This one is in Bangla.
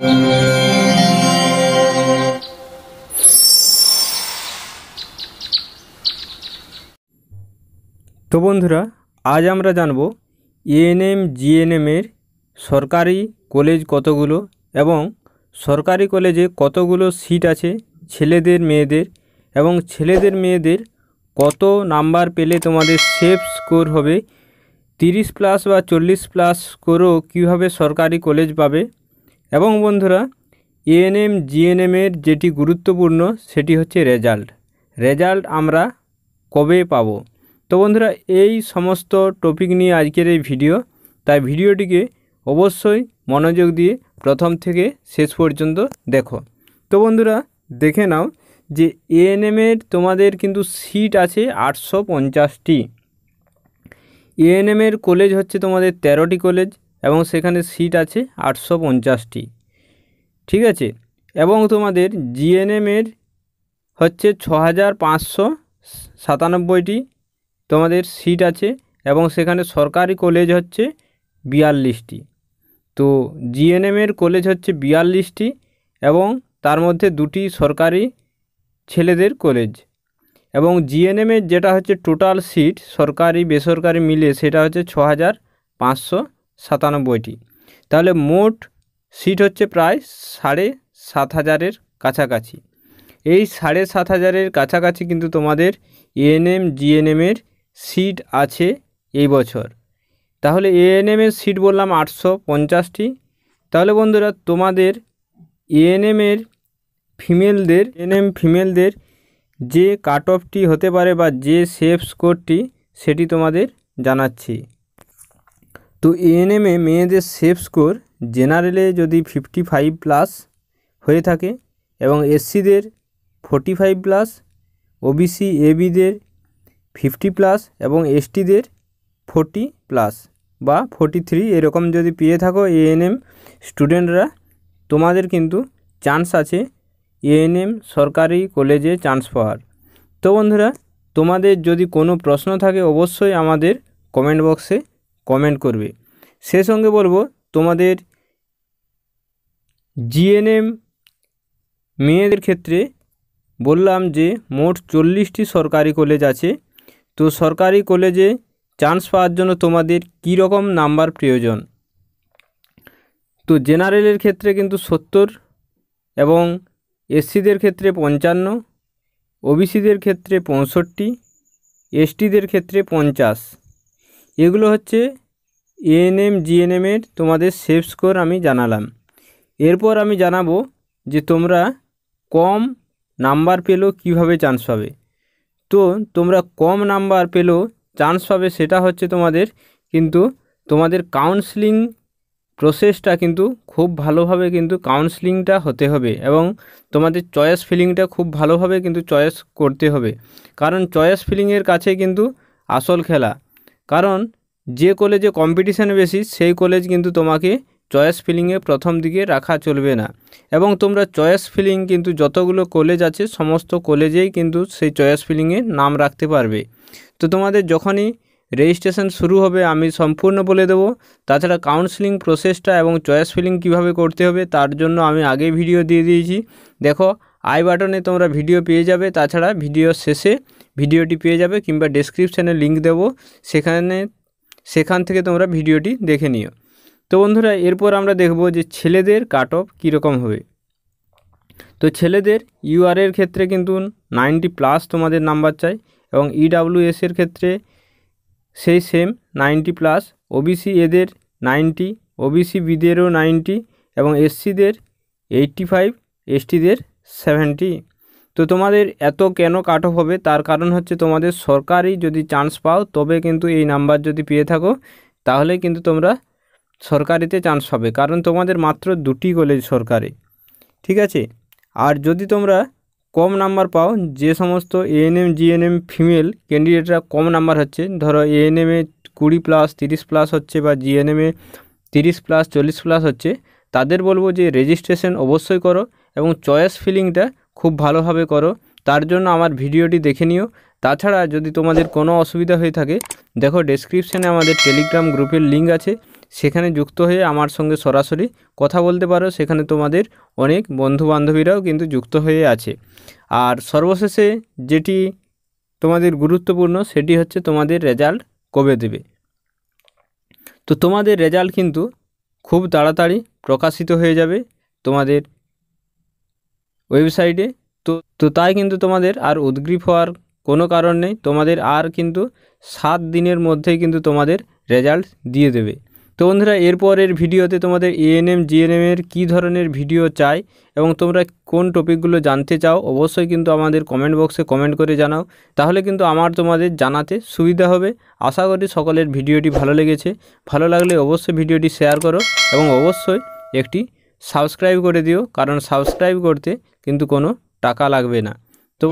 তো বন্ধুরা আজ আমরা জানব ইএনএম e জিএনএমের সরকারি কলেজ কতগুলো এবং সরকারি কলেজে কতগুলো সিট আছে ছেলেদের মেয়েদের এবং ছেলেদের মেয়েদের কত নাম্বার পেলে তোমাদের সেফ স্কোর হবে তিরিশ প্লাস বা চল্লিশ প্লাস স্কোরও কীভাবে সরকারি কলেজ পাবে এবং বন্ধুরা এএনএম জিএনএমের যেটি গুরুত্বপূর্ণ সেটি হচ্ছে রেজাল্ট রেজাল্ট আমরা কবে পাব তো বন্ধুরা এই সমস্ত টপিক নিয়ে আজকের এই ভিডিও তাই ভিডিওটিকে অবশ্যই মনোযোগ দিয়ে প্রথম থেকে শেষ পর্যন্ত দেখো তো বন্ধুরা দেখে নাও যে এএনএমের তোমাদের কিন্তু সিট আছে আটশো পঞ্চাশটি এএনএমের কলেজ হচ্ছে তোমাদের তেরোটি কলেজ এবং সেখানে সিট আছে আটশো পঞ্চাশটি ঠিক আছে এবং তোমাদের জিএনএমের হচ্ছে ছ হাজার পাঁচশো সাতানব্বইটি তোমাদের সিট আছে এবং সেখানে সরকারি কলেজ হচ্ছে বিয়াল্লিশটি তো জিএনএমের কলেজ হচ্ছে বিয়াল্লিশটি এবং তার মধ্যে দুটি সরকারি ছেলেদের কলেজ এবং জিএনএমের যেটা হচ্ছে টোটাল সিট সরকারি বেসরকারি মিলে সেটা হচ্ছে ছ হাজার পাঁচশো সাতানব্বইটি তাহলে মোট সিট হচ্ছে প্রায় সাড়ে সাত হাজারের কাছাকাছি এই সাড়ে সাত হাজারের কাছাকাছি কিন্তু তোমাদের এএনএম জিএনএমের সিট আছে এই বছর তাহলে এএনএমের সিট বললাম আটশো পঞ্চাশটি তাহলে বন্ধুরা তোমাদের এএনএমের ফিমেলদের এএনএম ফিমেলদের যে কাট অফটি হতে পারে বা যে সেফ স্কোরটি সেটি তোমাদের জানাচ্ছি তো এএনএমে মেয়েদের সেফ স্কোর জেনারেলে যদি ফিফটি ফাইভ প্লাস হয়ে থাকে এবং এসসিদের ফোর্টি ফাইভ প্লাস ওবিসি এবিদের ফিফটি প্লাস এবং এসটিদের ফোর্টি প্লাস বা ফোর্টি থ্রি এরকম যদি পেয়ে থাকো এএনএম স্টুডেন্টরা তোমাদের কিন্তু চান্স আছে এএনএম সরকারি কলেজে চান্স পাওয়ার তো বন্ধুরা তোমাদের যদি কোনো প্রশ্ন থাকে অবশ্যই আমাদের কমেন্ট বক্সে কমেন্ট করবে সে সঙ্গে বলবো তোমাদের জিএনএম মেয়েদের ক্ষেত্রে বললাম যে মোট চল্লিশটি সরকারি কলেজ আছে তো সরকারি কলেজে চান্স পাওয়ার জন্য তোমাদের কী রকম নাম্বার প্রয়োজন তো জেনারেলের ক্ষেত্রে কিন্তু সত্তর এবং এসসিদের ক্ষেত্রে পঞ্চান্ন ওবিসিদের ক্ষেত্রে পঁয়ষট্টি এসটিদের ক্ষেত্রে পঞ্চাশ এগুলো হচ্ছে এএনএম জিএনএমের তোমাদের সেফ স্কোর আমি জানালাম এরপর আমি জানাবো যে তোমরা কম নাম্বার পেলেও কিভাবে চান্স পাবে তো তোমরা কম নাম্বার পেলেও চান্স পাবে সেটা হচ্ছে তোমাদের কিন্তু তোমাদের কাউন্সিলিং প্রসেসটা কিন্তু খুব ভালোভাবে কিন্তু কাউন্সিলিংটা হতে হবে এবং তোমাদের চয়েস ফিলিংটা খুব ভালোভাবে কিন্তু চয়েস করতে হবে কারণ চয়েস ফিলিংয়ের কাছে কিন্তু আসল খেলা কারণ যে কলেজে কম্পিটিশান বেশি সেই কলেজ কিন্তু তোমাকে চয়েস ফিলিংয়ে প্রথম দিকে রাখা চলবে না এবং তোমরা চয়েস ফিলিং কিন্তু যতগুলো কলেজ আছে সমস্ত কলেজেই কিন্তু সেই চয়েস ফিলিংয়ে নাম রাখতে পারবে তো তোমাদের যখনই রেজিস্ট্রেশন শুরু হবে আমি সম্পূর্ণ বলে দেবো তাছাড়া কাউন্সিলিং প্রসেসটা এবং চয়েস ফিলিং কিভাবে করতে হবে তার জন্য আমি আগে ভিডিও দিয়ে দিয়েছি দেখো আই বাটনে তোমরা ভিডিও পেয়ে যাবে তাছাড়া ভিডিও শেষে ভিডিওটি পেয়ে যাবে কিংবা ডেসক্রিপশানে লিঙ্ক দেবো সেখানে সেখান থেকে তোমরা ভিডিওটি দেখে নিও তো বন্ধুরা এরপর আমরা দেখব যে ছেলেদের কাট অফ কীরকম হবে তো ছেলেদের ইউআরের ক্ষেত্রে কিন্তু নাইনটি প্লাস তোমাদের নাম্বার চাই এবং ইডাব্লিউএস e এর ক্ষেত্রে সেই সেম নাইনটি প্লাস ওবিসি এদের নাইনটি ওবিসি বিদেরও নাইনটি এবং এসসিদের এইটটি ফাইভ এসটিদের সেভেন্টি তো তোমাদের এত কেন কাট অফ হবে তার কারণ হচ্ছে তোমাদের সরকারি যদি চান্স পাও তবে কিন্তু এই নাম্বার যদি পেয়ে থাকো তাহলে কিন্তু তোমরা সরকারিতে চান্স পাবে কারণ তোমাদের মাত্র দুটি কলেজ সরকারি ঠিক আছে আর যদি তোমরা কম নাম্বার পাও যে সমস্ত এএনএম জিএনএম ফিমেল ক্যান্ডিডেটরা কম নাম্বার হচ্ছে ধরো এএনএমে কুড়ি প্লাস তিরিশ প্লাস হচ্ছে বা জিএনএমে তিরিশ প্লাস চল্লিশ প্লাস হচ্ছে তাদের বলবো যে রেজিস্ট্রেশন অবশ্যই করো এবং চয়েস ফিলিংটা খুব ভালোভাবে করো তার জন্য আমার ভিডিওটি দেখে নিও তাছাড়া যদি তোমাদের কোনো অসুবিধা হয়ে থাকে দেখো ডেসক্রিপশানে আমাদের টেলিগ্রাম গ্রুপের লিঙ্ক আছে সেখানে যুক্ত হয়ে আমার সঙ্গে সরাসরি কথা বলতে পারো সেখানে তোমাদের অনেক বন্ধু বান্ধবীরাও কিন্তু যুক্ত হয়ে আছে আর সর্বশেষে যেটি তোমাদের গুরুত্বপূর্ণ সেটি হচ্ছে তোমাদের রেজাল্ট কবে দেবে তো তোমাদের রেজাল্ট কিন্তু খুব তাড়াতাড়ি প্রকাশিত হয়ে যাবে তোমাদের ওয়েবসাইটে তো তো তাই কিন্তু তোমাদের আর উদ্গ্রীব হওয়ার কোনো কারণ নেই তোমাদের আর কিন্তু সাত দিনের মধ্যেই কিন্তু তোমাদের রেজাল্ট দিয়ে দেবে তো বন্ধুরা এরপরের ভিডিওতে তোমাদের এএনএম জিএনএমের কী ধরনের ভিডিও চাই এবং তোমরা কোন টপিকগুলো জানতে চাও অবশ্যই কিন্তু আমাদের কমেন্ট বক্সে কমেন্ট করে জানাও তাহলে কিন্তু আমার তোমাদের জানাতে সুবিধা হবে আশা করি সকলের ভিডিওটি ভালো লেগেছে ভালো লাগলে অবশ্যই ভিডিওটি শেয়ার করো এবং অবশ্যই একটি সাবস্ক্রাইব করে দিও কারণ সাবস্ক্রাইব করতে কিন্তু কোনো টাকা লাগবে না তো